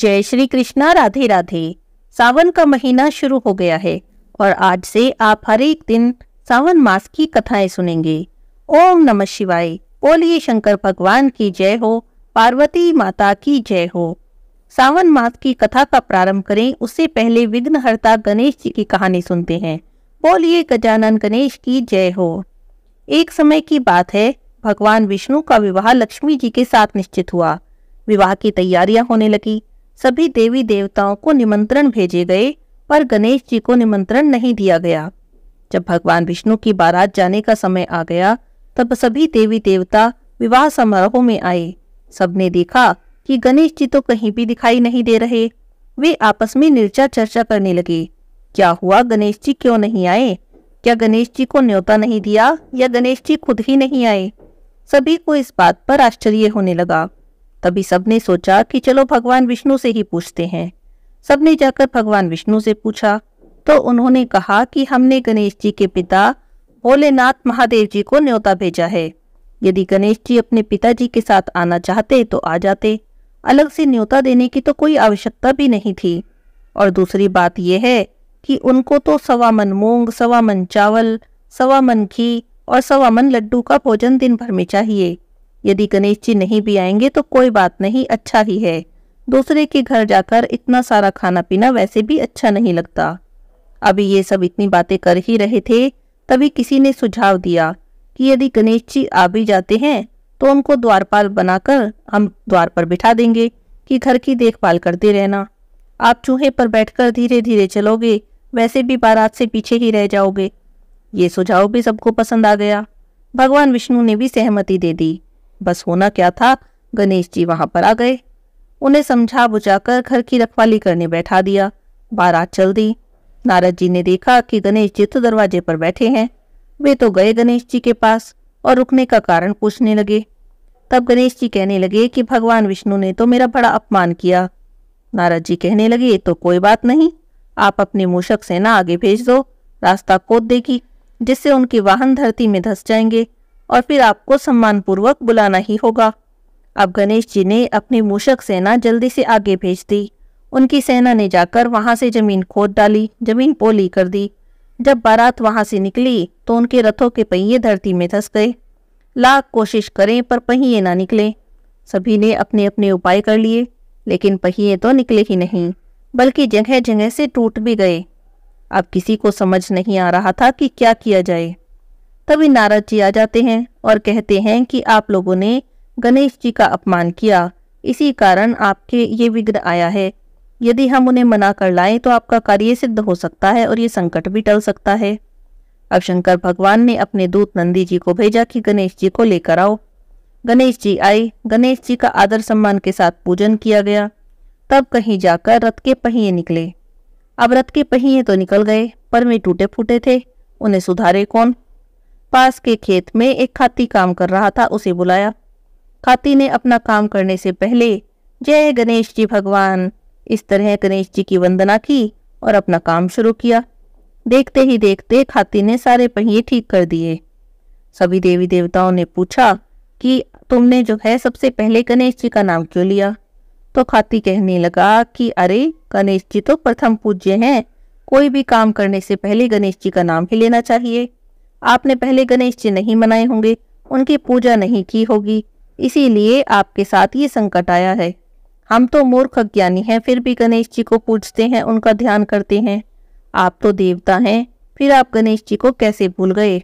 जय श्री कृष्णा राधे राधे सावन का महीना शुरू हो गया है और आज से आप हर एक दिन सावन मास की कथाएं सुनेंगे ओम नमः शिवाय बोलिए शंकर भगवान की जय हो पार्वती माता की जय हो सावन मास की कथा का प्रारंभ करें उससे पहले विघ्नहर्ता गणेश जी की कहानी सुनते हैं बोलिए गजानन गणेश की जय हो एक समय की बात है भगवान विष्णु का विवाह लक्ष्मी जी के साथ निश्चित हुआ विवाह की तैयारियां होने लगी सभी देवी देवताओं को निमंत्रण भेजे गए पर गणेश जी को निमंत्रण नहीं दिया गया जब भगवान विष्णु की बारात जाने का समय आ गया तब सभी देवी देवता विवाह समारोह में आए सबने देखा कि गणेश जी तो कहीं भी दिखाई नहीं दे रहे वे आपस में निर्चा चर्चा करने लगे क्या हुआ गणेश जी क्यों नहीं आए क्या गणेश जी को न्योता नहीं दिया या गणेश जी खुद ही नहीं आए सभी को इस बात पर आश्चर्य होने लगा तभी सबने सोचा कि चलो भगवान विष्णु से ही पूछते हैं सबने जाकर भगवान विष्णु से पूछा तो उन्होंने कहा कि हमने गणेश जी के पिता भोलेनाथ महादेव जी को न्योता भेजा है यदि गणेश जी अपने पिताजी के साथ आना चाहते तो आ जाते अलग से न्योता देने की तो कोई आवश्यकता भी नहीं थी और दूसरी बात यह है कि उनको तो सवा मन मूंग सवा मन चावल सवा मन घी और सवा मन लड्डू का भोजन दिन भर में चाहिए यदि गणेश जी नहीं भी आएंगे तो कोई बात नहीं अच्छा ही है दूसरे के घर जाकर इतना सारा खाना पीना वैसे भी अच्छा नहीं लगता अभी ये सब इतनी बातें कर ही रहे थे तभी किसी ने सुझाव दिया कि यदि गणेश जी आ भी जाते हैं तो उनको द्वारपाल बनाकर हम द्वार पर बिठा देंगे कि घर की देखभाल करते रहना आप चूहे पर बैठकर धीरे धीरे चलोगे वैसे भी बारात से पीछे ही रह जाओगे ये सुझाव भी सबको पसंद आ गया भगवान विष्णु ने भी सहमति दे दी बस होना क्या था गणेश जी वहां पर आ गए उन्हें समझा बुझाकर घर की रखवाली करने बैठा दिया बारात चल दी नारद जी ने देखा कि गणेश जी तो दरवाजे पर बैठे हैं वे तो गए गणेश जी के पास और रुकने का कारण पूछने लगे तब गणेश जी कहने लगे कि भगवान विष्णु ने तो मेरा बड़ा अपमान किया नारद जी कहने लगे तो कोई बात नहीं आप अपनी मूषक सेना आगे भेज दो रास्ता कोद देगी जिससे उनके वाहन धरती में धस जाएंगे और फिर आपको सम्मान पूर्वक बुलाना ही होगा अब गणेश जी ने अपनी मूषक सेना जल्दी से आगे भेज दी उनकी सेना ने जाकर वहां से जमीन खोद डाली जमीन पोली कर दी जब बारात वहां से निकली तो उनके रथों के पहिए धरती में धस गए लाख कोशिश करें पर पहिए ना निकले सभी ने अपने अपने उपाय कर लिए लेकिन पहिए तो निकले ही नहीं बल्कि जगह जगह से टूट भी गए अब किसी को समझ नहीं आ रहा था कि क्या किया जाए तभी नारद जी आ जाते हैं और कहते हैं कि आप लोगों ने गणेश जी का अपमान किया इसी कारण आपके ये विघ्न आया है यदि हम उन्हें मना कर लाएं तो आपका कार्य सिद्ध हो सकता है और ये संकट भी टल सकता है अब शंकर भगवान ने अपने दूत नंदी जी को भेजा कि गणेश जी को लेकर आओ गणेश जी आए गणेश जी का आदर सम्मान के साथ पूजन किया गया तब कहीं जाकर रथ के पहिए निकले अब रथ के पहिए तो निकल गए पर वे टूटे फूटे थे उन्हें सुधारे कौन पास के खेत में एक खाती काम कर रहा था उसे बुलाया खाती ने अपना काम करने से पहले जय गणेश जी भगवान इस तरह गणेश जी की वंदना की और अपना काम शुरू किया देखते ही देखते खाती ने सारे पहिए ठीक कर दिए सभी देवी देवताओं ने पूछा कि तुमने जो है सबसे पहले गणेश जी का नाम क्यों लिया तो खाती कहने लगा कि अरे गणेश जी तो प्रथम पूज्य हैं कोई भी काम करने से पहले गणेश जी का नाम ही लेना चाहिए आपने पहले गणेश जी नहीं मनाए होंगे उनकी पूजा नहीं की होगी इसीलिए आपके साथ ये संकट आया है हम तो मूर्ख ज्ञानी हैं फिर भी गणेश जी को पूजते हैं उनका ध्यान करते हैं आप तो देवता हैं फिर आप गणेश जी को कैसे भूल गए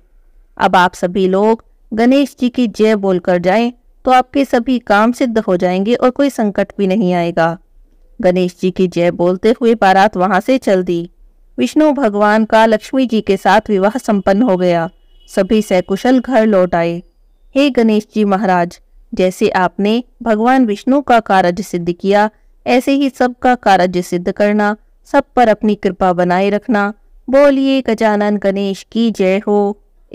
अब आप सभी लोग गणेश जी की जय बोलकर जाएं तो आपके सभी काम सिद्ध हो जाएंगे और कोई संकट भी नहीं आएगा गणेश जी की जय बोलते हुए बारात वहां से चल दी विष्णु भगवान का लक्ष्मी जी के साथ विवाह संपन्न हो गया सभी सकुशल घर लौट आए हे गणेश जी महाराज जैसे आपने भगवान विष्णु का कार्य सिद्ध किया ऐसे ही सबका कार्य सिद्ध करना सब पर अपनी कृपा बनाए रखना बोलिए गजानन गणेश की जय हो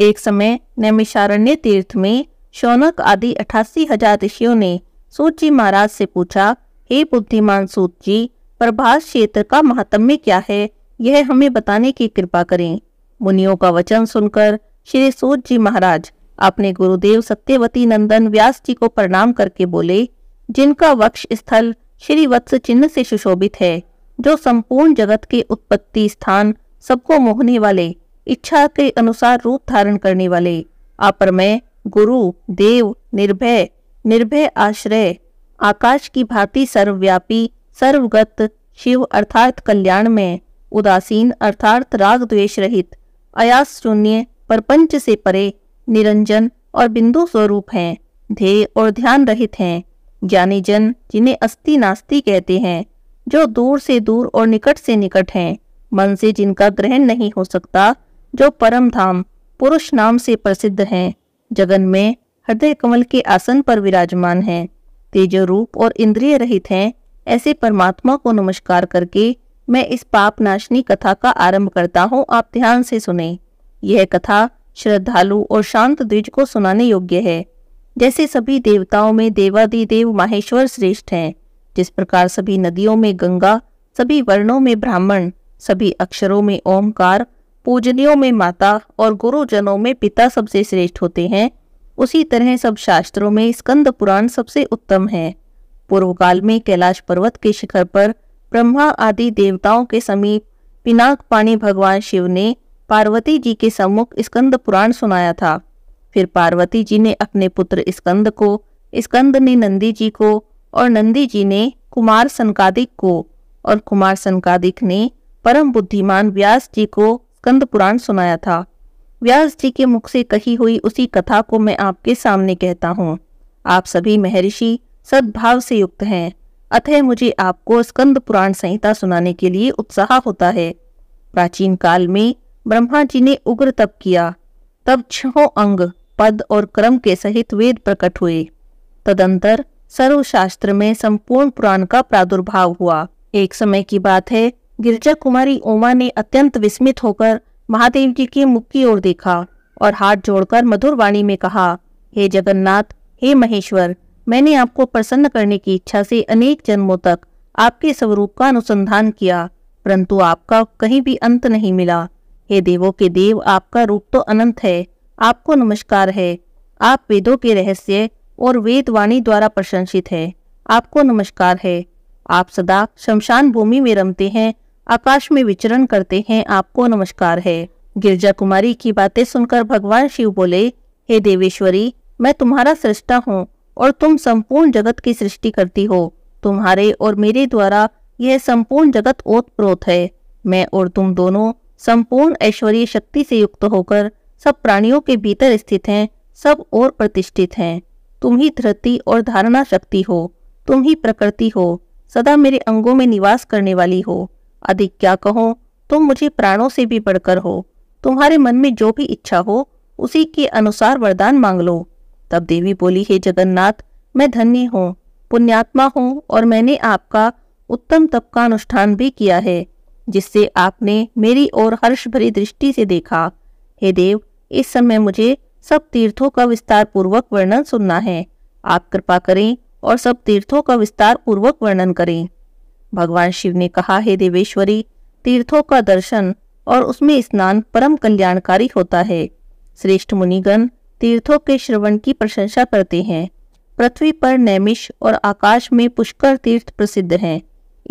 एक समय नैमिषारण्य तीर्थ में शौनक आदि अठासी हजार ऋषियों ने सूची महाराज से पूछा हे बुद्धिमान सूत जी प्रभास क्षेत्र का महात्म्य क्या है यह हमें बताने की कृपा करें मुनियों का वचन सुनकर श्री सूत जी महाराज अपने गुरुदेव सत्यवती नंदन व्यास जी को प्रणाम करके बोले जिनका वक्ष स्थल श्री वत्स चिन्ह से सुशोभित है जो संपूर्ण जगत के उत्पत्ति स्थान सबको मोहने वाले इच्छा के अनुसार रूप धारण करने वाले अपरमय गुरु देव निर्भय निर्भय आश्रय आकाश की भांति सर्वव्यापी सर्वगत शिव अर्थात कल्याण में उदासीन अर्थात राग द्वेष रहित अयास शून्य परपंच से परे निरंजन और बिंदु स्वरूप हैं ध्येय और ध्यान रहित हैं ज्ञानी जन जिन्हें अस्थि नास्ति कहते हैं जो दूर से दूर और निकट से निकट हैं मन से जिनका ग्रहण नहीं हो सकता जो परम धाम पुरुष नाम से प्रसिद्ध हैं जगन में हृदय कमल के आसन पर विराजमान हैं तेज रूप और इंद्रिय रहित हैं ऐसे परमात्मा को नमस्कार करके मैं इस पाप नाशनी कथा का आरंभ करता हूँ आप ध्यान से सुने यह कथा श्रद्धालु और शांत द्विज को सुनाने योग्य है जैसे सभी देवताओं में देवादिदेव माहेश्वर श्रेष्ठ हैं जिस प्रकार सभी नदियों में गंगा सभी वर्णों में ब्राह्मण सभी अक्षरों में ओमकार पूजनियों में माता और गुरुजनों में पिता सबसे श्रेष्ठ होते हैं उसी तरह सब शास्त्रों में स्कंद पुराण सबसे उत्तम है पूर्व काल में कैलाश पर्वत के शिखर पर ब्रह्मा आदि देवताओं के समीप पिनाक पानी भगवान शिव ने पार्वती जी के सम्मुख स्कंद पुराण सुनाया था फिर पार्वती जी ने अपने पुत्र स्कंद को स्कंद ने नंदी जी को और नंदी जी ने कुमार संकादिक को और कुमार संकादिक ने परम बुद्धिमान व्यास जी को स्कंद पुराण सुनाया था व्यास जी के मुख से कही हुई उसी कथा को मैं आपके सामने कहता हूँ आप सभी महर्षि सद्भाव से युक्त हैं अतः मुझे आपको स्कंद पुराण संहिता सुनाने के लिए उत्साह होता है प्राचीन काल में ब्रह्मा जी ने उग्र तप किया तब छो अंग पद और क्रम के सहित वेद प्रकट हुए तदंतर सर्वशास्त्र में संपूर्ण पुराण का प्रादुर्भाव हुआ एक समय की बात है गिरजा कुमारी ओमा ने अत्यंत विस्मित होकर महादेव जी की मुख की ओर देखा और हाथ जोड़कर मधुर वाणी में कहा हे जगन्नाथ हे महेश्वर मैंने आपको प्रसन्न करने की इच्छा से अनेक जन्मों तक आपके स्वरूप का अनुसंधान किया परंतु आपका कहीं भी अंत नहीं मिला हे देवों के देव आपका रूप तो अनंत है आपको नमस्कार है आप वेदों के रहस्य और वेदवाणी द्वारा प्रशंसित है आपको नमस्कार है आप सदा शमशान भूमि में रमते हैं आकाश में विचरण करते हैं आपको नमस्कार है गिरजा कुमारी की बातें सुनकर भगवान शिव बोले हे देवेश्वरी मैं तुम्हारा सृष्टा हूँ और तुम संपूर्ण जगत की सृष्टि करती हो तुम्हारे और मेरे द्वारा यह संपूर्ण जगत ओतप्रोत है मैं और तुम दोनों संपूर्ण ऐश्वर्य शक्ति से युक्त होकर सब प्राणियों के भीतर स्थित हैं सब और प्रतिष्ठित हैं तुम ही धरती और धारणा शक्ति हो तुम ही प्रकृति हो सदा मेरे अंगों में निवास करने वाली हो अधिक क्या कहो तुम मुझे प्राणों से भी बढ़कर हो तुम्हारे मन में जो भी इच्छा हो उसी के अनुसार वरदान मांग लो तब देवी बोली हे जगन्नाथ मैं धन्य हूँ पुण्यात्मा हूँ और मैंने आपका उत्तम तप का अनुष्ठान भी किया है जिससे आपने मेरी ओर हर्ष भरी दृष्टि से देखा हे देव इस समय मुझे सब तीर्थों का विस्तार पूर्वक वर्णन सुनना है आप कृपा करें और सब तीर्थों का विस्तार पूर्वक वर्णन करें भगवान शिव ने कहा हे देवेश्वरी तीर्थों का दर्शन और उसमें स्नान परम कल्याणकारी होता है श्रेष्ठ मुनिगण तीर्थों के श्रवण की प्रशंसा करते हैं पृथ्वी पर नैमिष और आकाश में पुष्कर तीर्थ प्रसिद्ध हैं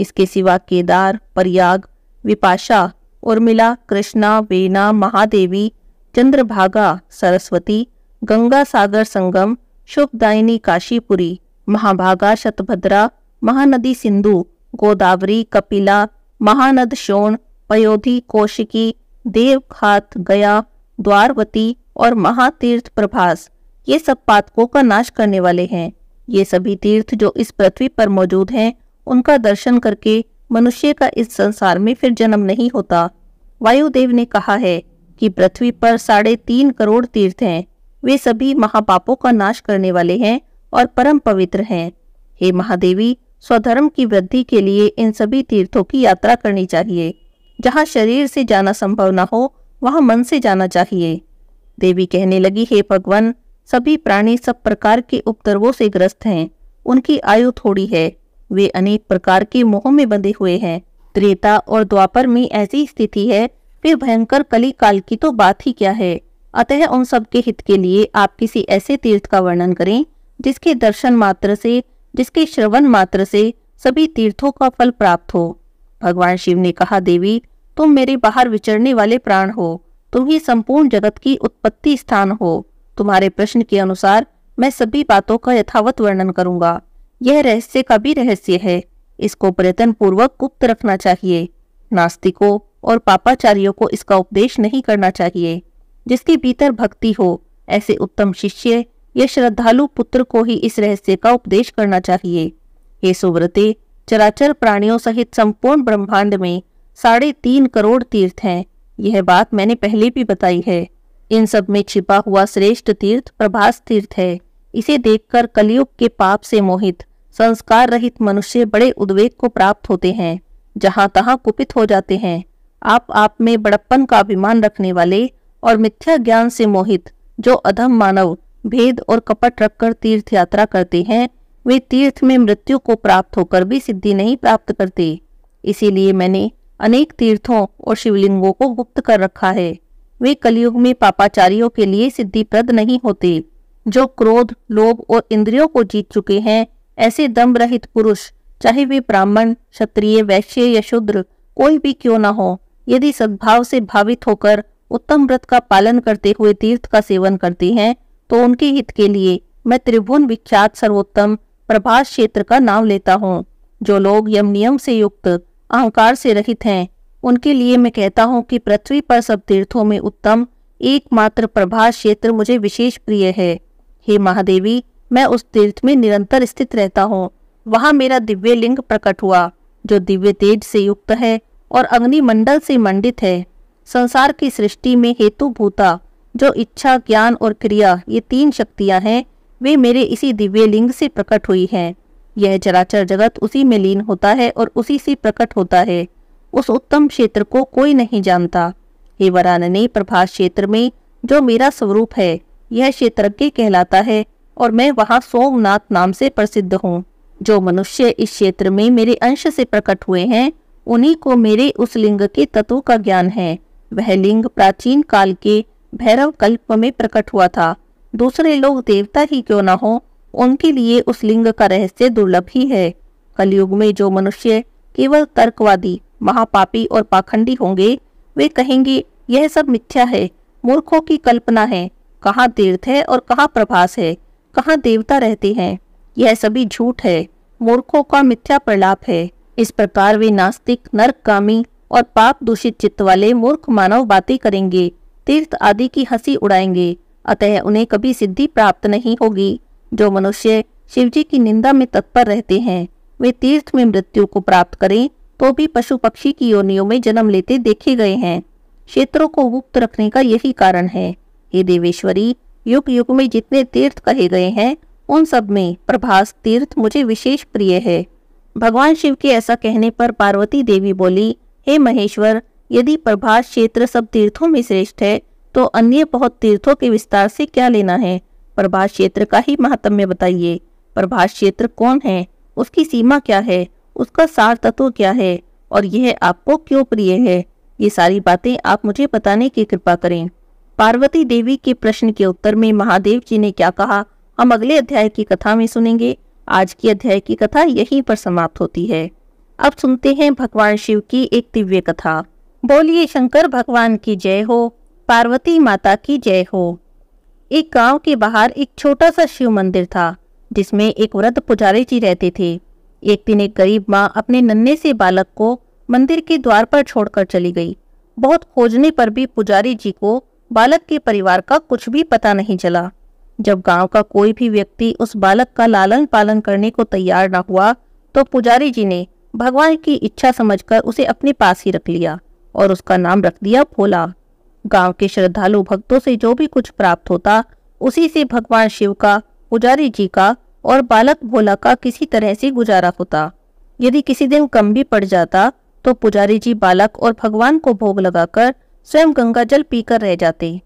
इसके सिवा केदार प्रयाग विपाशा उर्मिला कृष्णा वेना महादेवी चंद्रभागा सरस्वती गंगा सागर संगम शुभदायिनी काशीपुरी महाभागा शतभद्रा महानदी सिंधु गोदावरी कपिला महानद शोण पयोधि कौशिकी देवखात गया द्वारवती और महातीर्थ प्रभास ये सब पातकों का नाश करने वाले हैं ये सभी तीर्थ जो इस पृथ्वी पर मौजूद हैं उनका दर्शन करके मनुष्य का इस संसार में फिर जन्म नहीं होता वायुदेव ने कहा है कि पृथ्वी पर साढ़े तीन करोड़ तीर्थ हैं वे सभी महापापों का नाश करने वाले हैं और परम पवित्र हैं हे महादेवी स्वधर्म की वृद्धि के लिए इन सभी तीर्थों की यात्रा करनी चाहिए जहाँ शरीर से जाना संभव न हो वहाँ मन से जाना चाहिए देवी कहने लगी हे भगवान सभी प्राणी सब प्रकार के उपद्रवों से ग्रस्त हैं उनकी आयु थोड़ी है वे अनेक प्रकार के मोह में बंधे हुए हैं त्रेता और द्वापर में ऐसी स्थिति है फिर भयंकर कली काल की तो बात ही क्या है अतः उन सबके हित के लिए आप किसी ऐसे तीर्थ का वर्णन करें जिसके दर्शन मात्र से जिसके श्रवण मात्र से सभी तीर्थों का फल प्राप्त हो भगवान शिव ने कहा देवी तुम मेरे बाहर विचरने वाले प्राण हो तुम ही संपूर्ण जगत की उत्पत्ति स्थान हो तुम्हारे प्रश्न के अनुसार मैं सभी बातों का यथावत वर्णन करूंगा यह रहस्य का भी रहस्य है इसको प्रयत्न पूर्वक गुप्त रखना चाहिए नास्तिकों और पापाचारियों को इसका उपदेश नहीं करना चाहिए जिसके भीतर भक्ति हो ऐसे उत्तम शिष्य या श्रद्धालु पुत्र को ही इस रहस्य का उपदेश करना चाहिए हे सुव्रते चराचर प्राणियों सहित संपूर्ण ब्रह्मांड में साढ़े तीन करोड़ तीर्थ हैं यह बात मैंने पहले भी बताई है इन सब में छिपा हुआ श्रेष्ठ तीर्थ प्रभास तीर्थ है इसे देखकर कलयुग के पाप से मोहित संस्कार रहित मनुष्य बड़े उद्वेग को प्राप्त होते हैं जहाँ तहां कुपित हो जाते हैं आप आप में बड़प्पन का अभिमान रखने वाले और मिथ्या ज्ञान से मोहित जो अधम मानव भेद और कपट रखकर तीर्थ यात्रा करते हैं वे तीर्थ में मृत्यु को प्राप्त होकर भी सिद्धि नहीं प्राप्त करते इसीलिए मैंने अनेक तीर्थों और शिवलिंगों को गुप्त कर रखा है वे कलयुग में पापाचारियों के लिए सिद्धिप्रद नहीं होते जो क्रोध लोभ और इंद्रियों को जीत चुके हैं ऐसे दम रहित पुरुष चाहे वे ब्राह्मण क्षत्रिय वैश्य या शूद्र कोई भी क्यों ना हो यदि सद्भाव से भावित होकर उत्तम व्रत का पालन करते हुए तीर्थ का सेवन करते हैं तो उनके हित के लिए मैं त्रिभुवन विख्यात सर्वोत्तम प्रभास क्षेत्र का नाम लेता हूँ जो लोग यम नियम से युक्त अहंकार से रहित हैं उनके लिए मैं कहता हूँ कि पृथ्वी पर सब तीर्थों में उत्तम एकमात्र प्रभा क्षेत्र मुझे विशेष प्रिय है हे महादेवी मैं उस तीर्थ में निरंतर स्थित रहता हूँ वहाँ मेरा दिव्य लिंग प्रकट हुआ जो दिव्य तेज से युक्त है और अग्निमंडल से मंडित है संसार की सृष्टि में हेतु भूता जो इच्छा ज्ञान और क्रिया ये तीन शक्तियाँ हैं वे मेरे इसी दिव्य लिंग से प्रकट हुई हैं यह चराचर जगत उसी में लीन होता है और उसी से प्रकट होता है उस उत्तम क्षेत्र को कोई नहीं जानता हे वरानने प्रभास क्षेत्र में जो मेरा स्वरूप है यह क्षेत्र कहलाता है और मैं वहाँ सोमनाथ नाम से प्रसिद्ध हूँ जो मनुष्य इस क्षेत्र में मेरे अंश से प्रकट हुए हैं उन्हीं को मेरे उस लिंग के तत्व का ज्ञान है वह लिंग प्राचीन काल के भैरव कल्प में प्रकट हुआ था दूसरे लोग देवता ही क्यों न हो उनके लिए उस लिंग का रहस्य दुर्लभ ही है कलयुग में जो मनुष्य केवल तर्कवादी महापापी और पाखंडी होंगे वे कहेंगे यह सब मिथ्या है मूर्खों की कल्पना है कहाँ तीर्थ है और कहाँ प्रभास है कहाँ देवता रहते हैं यह सभी झूठ है मूर्खों का मिथ्या प्रलाप है इस प्रकार वे नास्तिक कामी और पाप दूषित चित्त वाले मूर्ख मानव बातें करेंगे तीर्थ आदि की हंसी उड़ाएंगे अतः उन्हें कभी सिद्धि प्राप्त नहीं होगी जो मनुष्य शिवजी की निंदा में तत्पर रहते हैं वे तीर्थ में मृत्यु को प्राप्त करें तो भी पशु पक्षी की योनियों में जन्म लेते देखे गए हैं क्षेत्रों को मुक्त रखने का यही कारण है ये देवेश्वरी युग युग में जितने तीर्थ कहे गए हैं उन सब में प्रभास तीर्थ मुझे विशेष प्रिय है भगवान शिव के ऐसा कहने पर पार्वती देवी बोली हे महेश्वर यदि प्रभास क्षेत्र सब तीर्थों में श्रेष्ठ है तो अन्य बहुत तीर्थों के विस्तार से क्या लेना है प्रभाष क्षेत्र का ही महात्म्य बताइए प्रभाष क्षेत्र कौन है उसकी सीमा क्या है उसका सार तत्व क्या है और यह आपको क्यों प्रिय है ये सारी बातें आप मुझे बताने की कृपा करें पार्वती देवी के प्रश्न के उत्तर में महादेव जी ने क्या कहा हम अगले अध्याय की कथा में सुनेंगे आज की अध्याय की कथा यहीं पर समाप्त होती है अब सुनते हैं भगवान शिव की एक दिव्य कथा बोलिए शंकर भगवान की जय हो पार्वती माता की जय हो एक गांव के बाहर एक छोटा सा शिव मंदिर था जिसमें एक वृद्ध पुजारी जी रहते थे एक दिन एक गरीब माँ अपने नन्हे से बालक को मंदिर के द्वार पर छोड़कर चली गई बहुत खोजने पर भी पुजारी जी को बालक के परिवार का कुछ भी पता नहीं चला जब गांव का कोई भी व्यक्ति उस बालक का लालन पालन करने को तैयार न हुआ तो पुजारी जी ने भगवान की इच्छा समझकर उसे अपने पास ही रख लिया और उसका नाम रख दिया भोला गांव के श्रद्धालु भक्तों से जो भी कुछ प्राप्त होता उसी से भगवान शिव का पुजारी जी का और बालक भोला का किसी तरह से गुजारा होता यदि किसी दिन कम भी पड़ जाता तो पुजारी जी बालक और भगवान को भोग लगाकर स्वयं गंगा जल पीकर रह जाते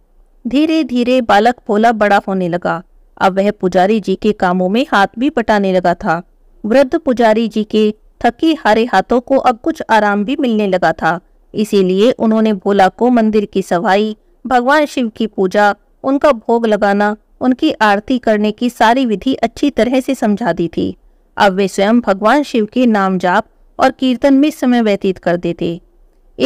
धीरे धीरे बालक भोला बड़ा होने लगा अब वह पुजारी जी के कामों में हाथ भी बटाने लगा था वृद्ध पुजारी जी के थकी हारे हाथों को अब कुछ आराम भी मिलने लगा था इसीलिए उन्होंने भोला को मंदिर की सफाई भगवान शिव की पूजा उनका भोग लगाना उनकी आरती करने की सारी विधि अच्छी तरह से समझा दी थी अब वे स्वयं भगवान शिव के नाम जाप और कीर्तन में समय व्यतीत कर देते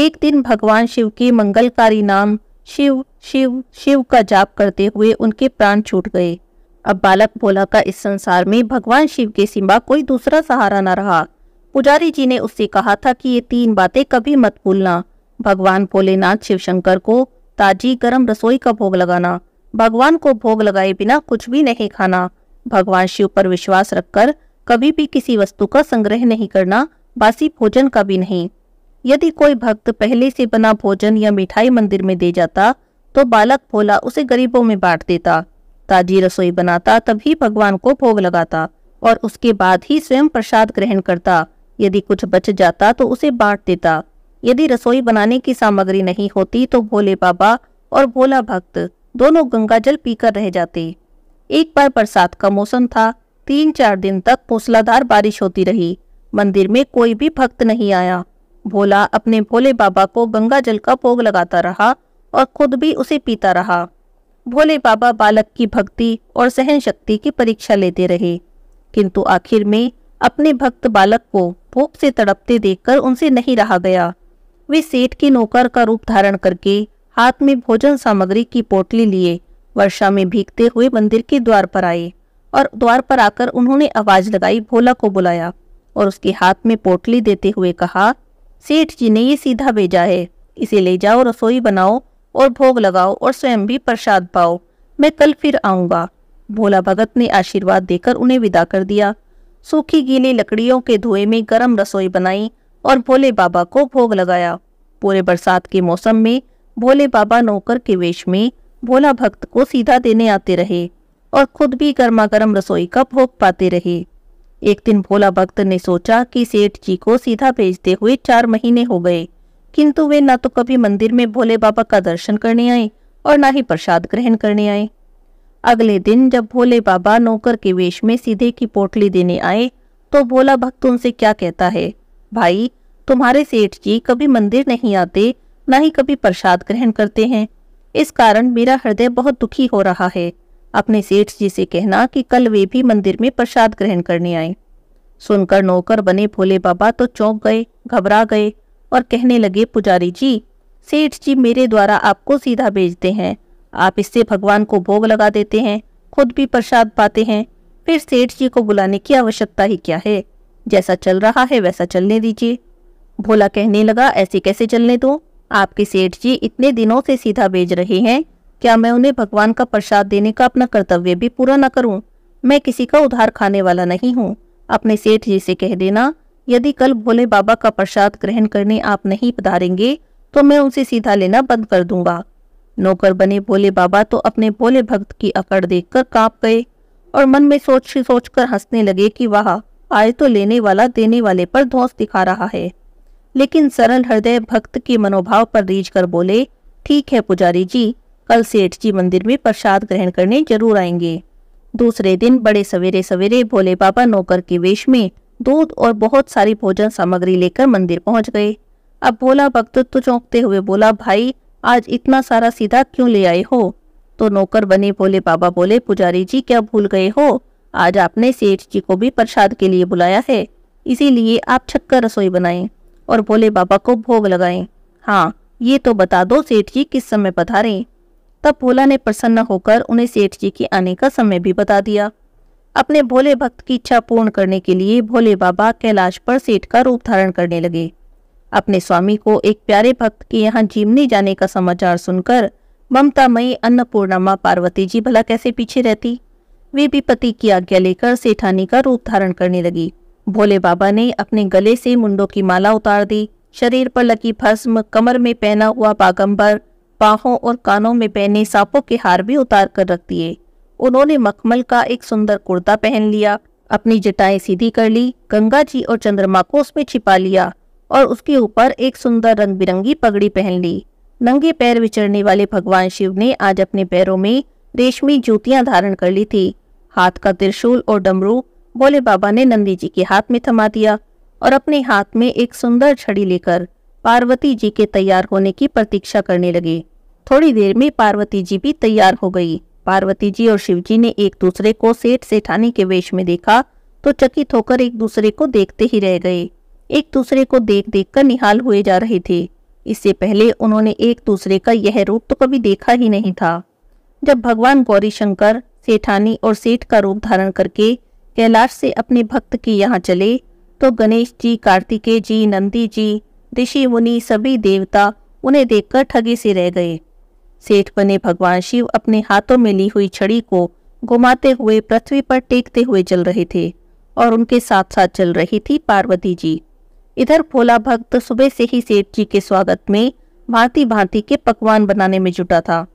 एक दिन भगवान शिव के मंगलकारी नाम शिव शिव शिव का जाप करते हुए उनके प्राण छूट गए अब बालक भोला का इस संसार में भगवान शिव के सिवा कोई दूसरा सहारा न रहा पुजारी जी ने उससे कहा था कि ये तीन बातें कभी मत भूलना भगवान भोलेनाथ शिव शंकर को ताजी गर्म रसोई का भोग लगाना भगवान को भोग लगाए बिना कुछ भी नहीं खाना भगवान शिव पर विश्वास रखकर कभी भी किसी वस्तु का संग्रह नहीं करना बासी भोजन का भी नहीं यदि कोई भक्त पहले से बना भोजन या मिठाई मंदिर में दे जाता तो बालक भोला उसे गरीबों में बांट देता ताजी रसोई बनाता तभी भगवान को भोग लगाता और उसके बाद ही स्वयं प्रसाद ग्रहण करता यदि कुछ बच जाता तो उसे बांट देता यदि रसोई बनाने की सामग्री नहीं होती तो भोले बाबा और भोला भक्त दोनों गंगा जल पीकर रह जाते एक बार बरसात का मौसम था तीन चार दिन तक मूसलाधार बारिश होती रही मंदिर में कोई भी भक्त नहीं आया भोला अपने भोले बाबा को गंगा जल का भोग लगाता रहा और खुद भी उसे पीता रहा भोले बाबा बालक की भक्ति और सहन शक्ति की परीक्षा लेते रहे किंतु आखिर में अपने भक्त बालक को भूख से तड़पते देखकर उनसे नहीं रहा गया वे सेठ के नौकर का रूप धारण करके हाथ में भोजन सामग्री की पोटली लिए वर्षा में भीगते हुए मंदिर के द्वार पर आए और द्वार पर आकर उन्होंने आवाज लगाई भोला को बुलाया और उसके हाथ में पोटली देते हुए कहा सेठ जी ने ये सीधा भेजा है इसे ले जाओ रसोई बनाओ और भोग लगाओ और स्वयं भी प्रसाद पाओ मैं कल फिर आऊंगा भोला भगत ने आशीर्वाद देकर उन्हें विदा कर दिया सूखी गीली लकड़ियों के धुएं में गर्म रसोई बनाई और भोले बाबा को भोग लगाया पूरे बरसात के मौसम में भोले बाबा नौकर के वेश में भोला भक्त को सीधा देने आते रहे और खुद भी गर्मा गर्म रसोई का भोग पाते रहे एक दिन भोला भक्त ने सोचा कि सेठ जी को सीधा भेजते हुए चार महीने हो गए किंतु वे न तो कभी मंदिर में भोले बाबा का दर्शन करने आए और न ही प्रसाद ग्रहण करने आए अगले दिन जब भोले बाबा नौकर के वेश में सीधे की पोटली देने आए तो भोला भक्त उनसे क्या कहता है भाई तुम्हारे सेठ जी कभी मंदिर नहीं आते न ही कभी प्रसाद ग्रहण करते हैं इस कारण मेरा हृदय बहुत दुखी हो रहा है अपने सेठ जी से कहना कि कल वे भी मंदिर में प्रसाद ग्रहण करने आए सुनकर नौकर बने भोले बाबा तो चौंक गए घबरा गए और कहने लगे पुजारी जी सेठ जी मेरे द्वारा आपको सीधा भेजते हैं आप इससे भगवान को भोग लगा देते हैं खुद भी प्रसाद पाते हैं फिर सेठ जी को बुलाने की आवश्यकता ही क्या है जैसा चल रहा है वैसा चलने दीजिए भोला कहने लगा ऐसे कैसे चलने दो आपके सेठ जी इतने दिनों से सीधा भेज रहे हैं क्या मैं उन्हें भगवान का प्रसाद देने का अपना कर्तव्य भी पूरा न करूं? मैं किसी का उधार खाने वाला नहीं हूँ अपने सेठ जी से कह देना यदि कल भोले बाबा का प्रसाद ग्रहण करने आप नहीं पधारेंगे तो मैं उनसे सीधा लेना बंद कर दूंगा नौकर बने भोले बाबा तो अपने भोले भक्त की अकड़ देखकर कांप गए और मन में सोच सोच कर हंसने लगे कि वाह आए तो लेने वाला देने वाले पर धौस दिखा रहा है लेकिन सरल हृदय भक्त के मनोभाव पर रीझ कर बोले ठीक है पुजारी जी कल सेठ जी मंदिर में प्रसाद ग्रहण करने जरूर आएंगे दूसरे दिन बड़े सवेरे सवेरे भोले बाबा नौकर के वेश में दूध और बहुत सारी भोजन सामग्री लेकर मंदिर पहुंच गए अब भोला भक्त तो चौंकते हुए बोला भाई आज इतना सारा सीधा क्यों ले आए हो तो नौकर बने बोले बाबा बोले पुजारी जी क्या भूल गए हो आज आपने सेठ जी को भी प्रसाद के लिए बुलाया है इसीलिए आप छक्कर रसोई बनाएं और भोले बाबा को भोग लगाएं हाँ ये तो बता दो सेठ जी किस समय पधारें तब भोला ने प्रसन्न होकर उन्हें सेठ जी के आने का समय भी बता दिया अपने भोले भक्त की इच्छा पूर्ण करने के लिए भोले बाबा कैलाश पर सेठ का रूप धारण करने लगे अपने स्वामी को एक प्यारे भक्त के यहाँ जीवनी जाने का समाचार सुनकर ममता मई अन्नपूर्णा माँ पार्वती जी भला कैसे पीछे रहती वे भी पति की आज्ञा लेकर सेठानी का रूप धारण करने लगी भोले बाबा ने अपने गले से मुंडों की माला उतार दी शरीर पर लगी भस्म कमर में पहना हुआ पागम्बर बाहों और कानों में पहने सांपों के हार भी उतार कर रख दिए उन्होंने मखमल का एक सुंदर कुर्ता पहन लिया अपनी जटाएं सीधी कर ली गंगा जी और चंद्रमा को उसमें छिपा लिया और उसके ऊपर एक सुंदर रंग बिरंगी पगड़ी पहन ली नंगे पैर विचरने वाले भगवान शिव ने आज अपने पैरों में रेशमी जूतियां धारण कर ली थी हाथ का त्रिशूल और डमरू भोले बाबा ने नंदी जी के हाथ में थमा दिया और अपने हाथ में एक सुंदर छड़ी लेकर पार्वती जी के तैयार होने की प्रतीक्षा करने लगे थोड़ी देर में पार्वती जी भी तैयार हो गई पार्वती जी और शिव जी ने एक दूसरे को सेठ सेठानी के वेश में देखा तो चकित होकर एक दूसरे को देखते ही रह गए एक दूसरे को देख देख कर निहाल हुए जा रहे थे इससे पहले उन्होंने एक दूसरे का यह रूप तो कभी देखा ही नहीं था जब भगवान गौरी शंकर सेठानी और सेठ का रूप धारण करके कैलाश से अपने भक्त के यहाँ चले तो गणेश जी कार्तिकेय जी नंदी जी ऋषि मुनि सभी देवता उन्हें देखकर ठगे से रह गए सेठ बने भगवान शिव अपने हाथों में ली हुई छड़ी को घुमाते हुए पृथ्वी पर टेकते हुए चल रहे थे और उनके साथ साथ चल रही थी पार्वती जी इधर भोला भक्त सुबह से ही सेठ जी के स्वागत में भांति भांति के पकवान बनाने में जुटा था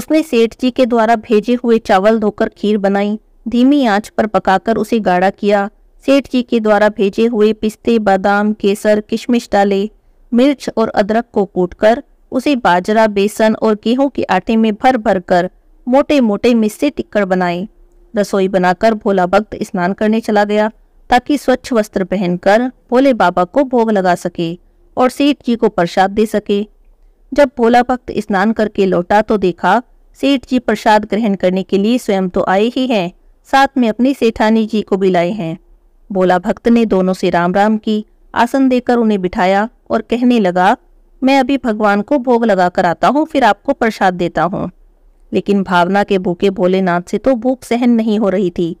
उसने सेठ जी के द्वारा भेजे हुए चावल धोकर खीर बनाई धीमी आंच पर पकाकर उसे गाढ़ा किया सेठ जी के द्वारा भेजे हुए पिस्ते बादाम केसर किशमिश डाले मिर्च और अदरक को कूटकर उसे बाजरा बेसन और गेहूं के आटे में भर भर कर मोटे मोटे मिस्से टिक्कड़ बनाए रसोई बनाकर भोला भक्त स्नान करने चला गया ताकि स्वच्छ वस्त्र पहनकर भोले बाबा को भोग लगा सके और सेठ जी को प्रसाद दे सके जब भोला भक्त स्नान करके लौटा तो देखा सेठ जी प्रसाद ग्रहण करने के लिए स्वयं तो आए ही हैं साथ में अपनी सेठानी जी को भी लाए हैं भोला भक्त ने दोनों से राम राम की आसन देकर उन्हें बिठाया और कहने लगा मैं अभी भगवान को भोग लगा कर आता हूँ फिर आपको प्रसाद देता हूँ लेकिन भावना के भूखे भोलेनाथ से तो भूख सहन नहीं हो रही थी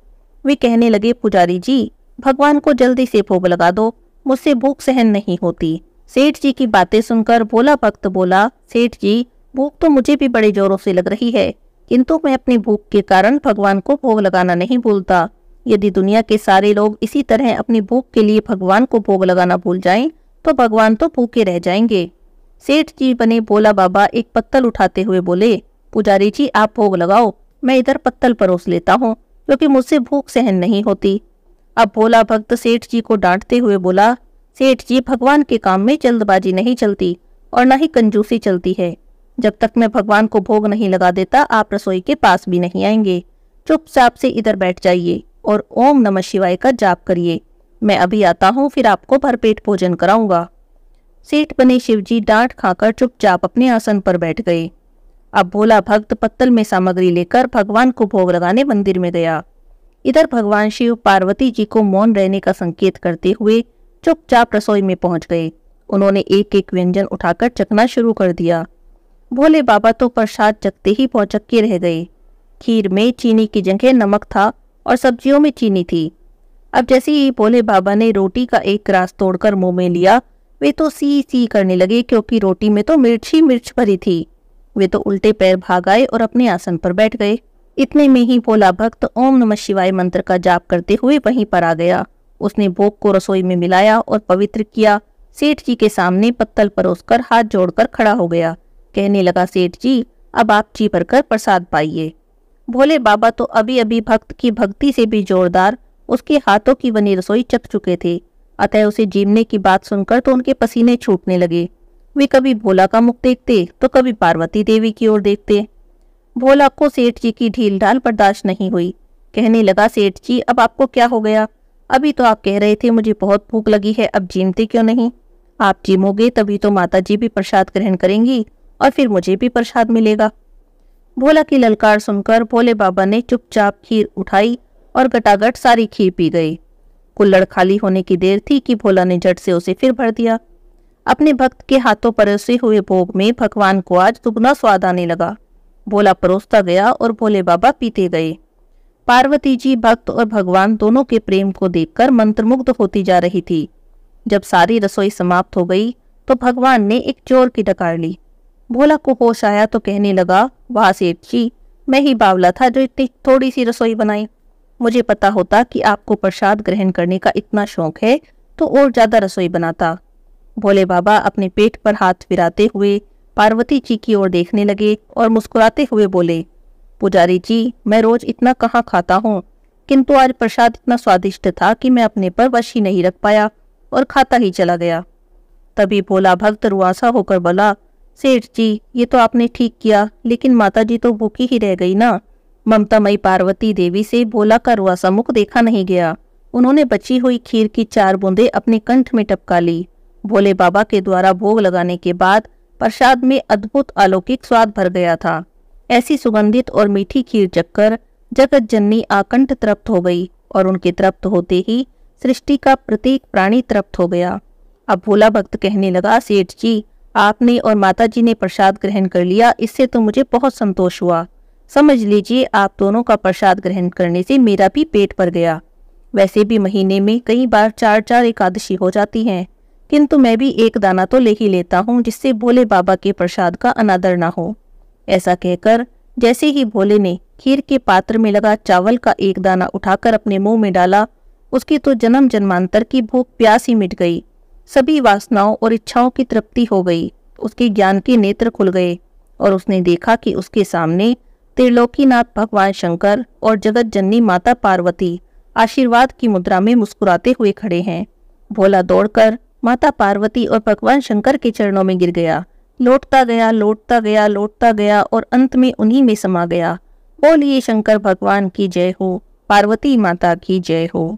वे कहने लगे पुजारी जी भगवान को जल्दी से भोग लगा दो मुझसे भूख सहन नहीं होती सेठ जी की बातें सुनकर भोला भक्त बोला सेठ जी भूख तो मुझे भी बड़े जोरों से लग रही है किंतु मैं अपनी भूख के कारण भगवान को भोग लगाना नहीं भूलता यदि दुनिया के सारे लोग इसी तरह अपनी भूख के लिए भगवान को भोग लगाना भूल जाएं, तो भगवान तो भूखे रह जाएंगे सेठ जी बने भोला बाबा एक पत्तल उठाते हुए बोले पुजारी जी आप भोग लगाओ मैं इधर पत्तल परोस लेता हूँ क्योंकि मुझसे भूख सहन नहीं होती अब भोला भक्त सेठ जी को डांटते हुए बोला सेठ जी भगवान के काम में जल्दबाजी नहीं चलती और न ही कंजूसी चलती है जब तक मैं भगवान को भोग नहीं लगा देता आप रसोई के पास भी नहीं आएंगे चुपचाप से इधर बैठ जाइए और ओम नमः शिवाय का जाप करिए मैं अभी आता हूँ फिर आपको भरपेट भोजन कराऊंगा सेठ बने शिवजी डांट खाकर चुपचाप अपने आसन पर बैठ गए अब भोला भक्त पत्तल में सामग्री लेकर भगवान को भोग लगाने मंदिर में गया इधर भगवान शिव पार्वती जी को मौन रहने का संकेत करते हुए चुपचाप रसोई में पहुंच गए उन्होंने एक एक व्यंजन उठाकर चखना शुरू कर दिया भोले बाबा तो प्रसाद चखते ही पहुंचक के रह गए खीर में चीनी की जगह नमक था और सब्जियों में चीनी थी अब जैसे ही भोले बाबा ने रोटी का एक ग्रास तोड़कर मुंह में लिया वे तो सी सी करने लगे क्योंकि रोटी में तो मिर्च ही मिर्च भरी थी वे तो उल्टे पैर भाग आए और अपने आसन पर बैठ गए इतने में ही भोला भक्त ओम नमः शिवाय मंत्र का जाप करते हुए वहीं पर आ गया उसने भोग को रसोई में मिलाया और पवित्र किया सेठ जी के सामने पत्तल परोस कर हाथ जोड़कर खड़ा हो गया कहने लगा सेठ जी अब आप जी पर कर प्रसाद पाइए भोले बाबा तो अभी अभी भक्त की भक्ति से भी जोरदार उसके हाथों की बनी रसोई चख चुके थे अतः उसे जीवने की बात सुनकर तो उनके पसीने छूटने लगे वे कभी भोला का मुख देखते तो कभी पार्वती देवी की ओर देखते भोला को सेठ जी की ढील ढाल बर्दाश्त नहीं हुई कहने लगा सेठ जी अब आपको क्या हो गया अभी तो आप कह रहे थे मुझे बहुत भूख लगी है अब जीमते क्यों नहीं आप जीमोगे तभी तो माता जी भी प्रसाद ग्रहण करेंगी और फिर मुझे भी प्रसाद मिलेगा भोला की ललकार सुनकर भोले बाबा ने चुपचाप खीर उठाई और गटागट सारी खीर पी गई कुल्लड़ खाली होने की देर थी कि भोला ने झट से उसे फिर भर दिया अपने भक्त के हाथों परोसे हुए भोग में भगवान को आज दुगना स्वाद आने लगा भोला परोसता गया और भोले बाबा पीते गए पार्वती जी भक्त और भगवान दोनों के प्रेम को देखकर मंत्रमुग्ध होती जा रही थी जब सारी रसोई समाप्त हो गई तो भगवान ने एक चोर की डकार ली भोला को होश आया तो कहने लगा वाह सेठ जी मैं ही बावला था जो इतनी थोड़ी सी रसोई बनाई मुझे पता होता कि आपको प्रसाद ग्रहण करने का इतना शौक है तो और ज्यादा रसोई बनाता भोले बाबा अपने पेट पर हाथ फिराते हुए पार्वती जी की ओर देखने लगे और मुस्कुराते हुए बोले पुजारी जी मैं रोज इतना कहाँ खाता हूँ किंतु आज प्रसाद इतना स्वादिष्ट था कि मैं अपने पर वश ही नहीं रख पाया और खाता ही चला गया तभी भोला भक्त रुआसा होकर बोला सेठ जी ये तो आपने ठीक किया लेकिन माता जी तो भूखी ही रह गई ना ममतामयी पार्वती देवी से भोला का रुआसा मुख देखा नहीं गया उन्होंने बची हुई खीर की चार बूंदे अपने कंठ में टपका ली भोले बाबा के द्वारा भोग लगाने के बाद प्रसाद में अद्भुत अलौकिक स्वाद भर गया था ऐसी सुगंधित और मीठी खीर चक्कर जगत जननी आकंठ तृप्त हो गई और उनके तृप्त होते ही सृष्टि का प्रत्येक प्राणी तृप्त हो गया अब भोला भक्त कहने लगा सेठ जी आपने और माता जी ने प्रसाद ग्रहण कर लिया इससे तो मुझे बहुत संतोष हुआ समझ लीजिए आप दोनों का प्रसाद ग्रहण करने से मेरा भी पेट भर गया वैसे भी महीने में कई बार चार चार एकादशी हो जाती हैं किंतु मैं भी एक दाना तो ले ही लेता हूँ जिससे भोले बाबा के प्रसाद का अनादर ना हो ऐसा कहकर जैसे ही भोले ने खीर के पात्र में लगा चावल का एक दाना उठाकर अपने मुंह में डाला उसकी तो जन्म जन्मांतर की भूख प्यास ही मिट गई सभी वासनाओं और इच्छाओं की तृप्ति हो गई उसके ज्ञान के नेत्र खुल गए और उसने देखा कि उसके सामने त्रिलोकीनाथ भगवान शंकर और जगत जननी माता पार्वती आशीर्वाद की मुद्रा में मुस्कुराते हुए खड़े हैं भोला दौड़कर माता पार्वती और भगवान शंकर के चरणों में गिर गया लौटता गया लौटता गया लौटता गया और अंत में उन्हीं में समा गया बोलिए शंकर भगवान की जय हो पार्वती माता की जय हो